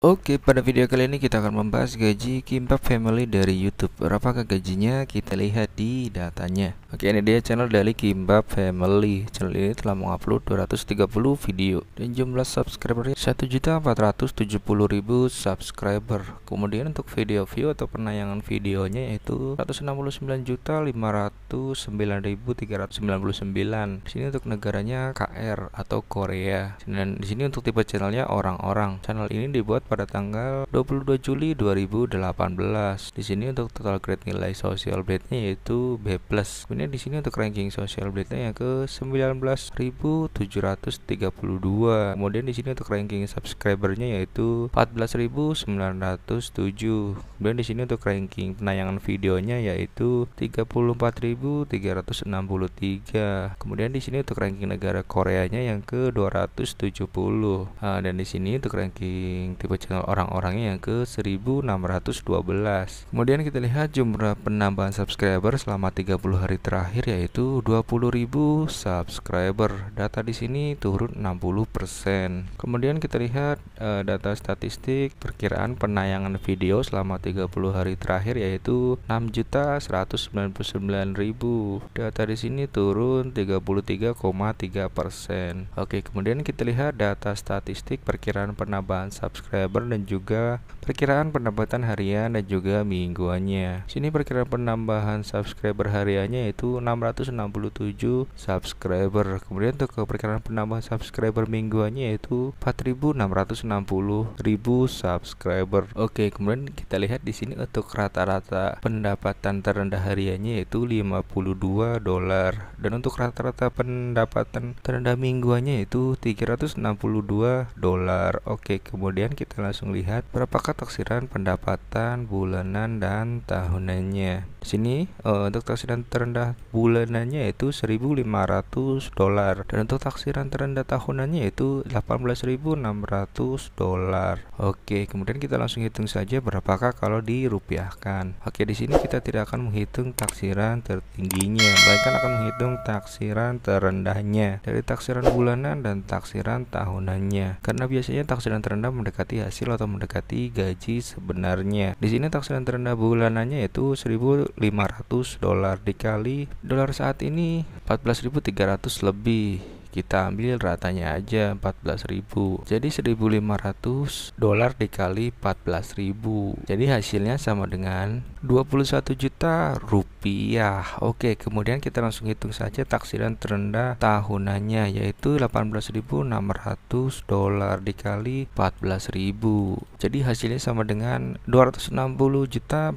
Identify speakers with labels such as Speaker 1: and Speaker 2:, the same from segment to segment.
Speaker 1: Oke, pada video kali ini kita akan membahas gaji Kimbab Family dari YouTube. Berapakah gajinya? Kita lihat di datanya. Oke, ini dia channel dari Kimbab Family. Channel ini telah mengupload 230 video dan jumlah subscribernya 1.470.000 subscriber. Kemudian untuk video view atau penayangan videonya yaitu 169.509.399. Di sini untuk negaranya KR atau Korea. Dan di sini untuk tipe channelnya orang-orang. Channel ini dibuat pada tanggal 22 Juli 2018. Di sini untuk total grade nilai social blade-nya yaitu B+. Kemudian di sini untuk ranking social blade-nya yang ke 19.732. Kemudian di sini untuk ranking subscribernya yaitu 14.907. Kemudian di sini untuk ranking penayangan videonya yaitu 34.363. Kemudian di sini untuk ranking negara Koreanya yang ke 270. Nah, dan di sini untuk ranking tipe channel orang-orangnya yang ke 1612. Kemudian kita lihat jumlah penambahan subscriber selama 30 hari terakhir yaitu 20.000 subscriber. Data di sini turun 60%. Kemudian kita lihat uh, data statistik perkiraan penayangan video selama 30 hari terakhir yaitu 6.199.000. Data di sini turun 33,3%. Oke, kemudian kita lihat data statistik perkiraan penambahan subscriber Desember dan juga perkiraan pendapatan harian dan juga mingguannya. Sini perkiraan penambahan subscriber hariannya yaitu 667 subscriber. Kemudian untuk perkiraan penambahan subscriber mingguannya yaitu 4.660.000 subscriber. Oke, kemudian kita lihat di sini untuk rata-rata pendapatan terendah hariannya yaitu 52 dolar dan untuk rata-rata pendapatan terendah mingguannya yaitu 362 dolar. Oke, kemudian kita kita langsung lihat berapakah taksiran pendapatan bulanan dan tahunannya. Di sini uh, untuk taksiran terendah bulanannya yaitu 1.500 dolar dan untuk taksiran terendah tahunannya yaitu 18.600 dolar. Oke, kemudian kita langsung hitung saja berapakah kalau dirupiahkan. Oke, di sini kita tidak akan menghitung taksiran tertingginya, melainkan akan menghitung taksiran terendahnya dari taksiran bulanan dan taksiran tahunannya. Karena biasanya taksiran terendah mendekati hasil atau mendekati gaji sebenarnya. Di sini taksiran terendah bulanannya yaitu 1.000 500 dolar dikali dolar saat ini 14.300 lebih kita ambil ratanya aja 14.000 jadi 1.500 dolar dikali 14.000 jadi hasilnya sama dengan 21 juta rupiah oke kemudian kita langsung hitung saja taksiran terendah tahunannya yaitu 18.600 dolar dikali 14.000 jadi hasilnya sama dengan 260 juta 400.000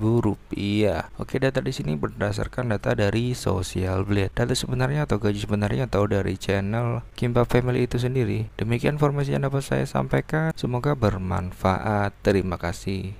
Speaker 1: rupiah oke data di sini berdasarkan data dari social blade data sebenarnya atau gaji sebenarnya atau dari channel Kimba Family itu sendiri. Demikian informasi yang dapat saya sampaikan. Semoga bermanfaat. Terima kasih.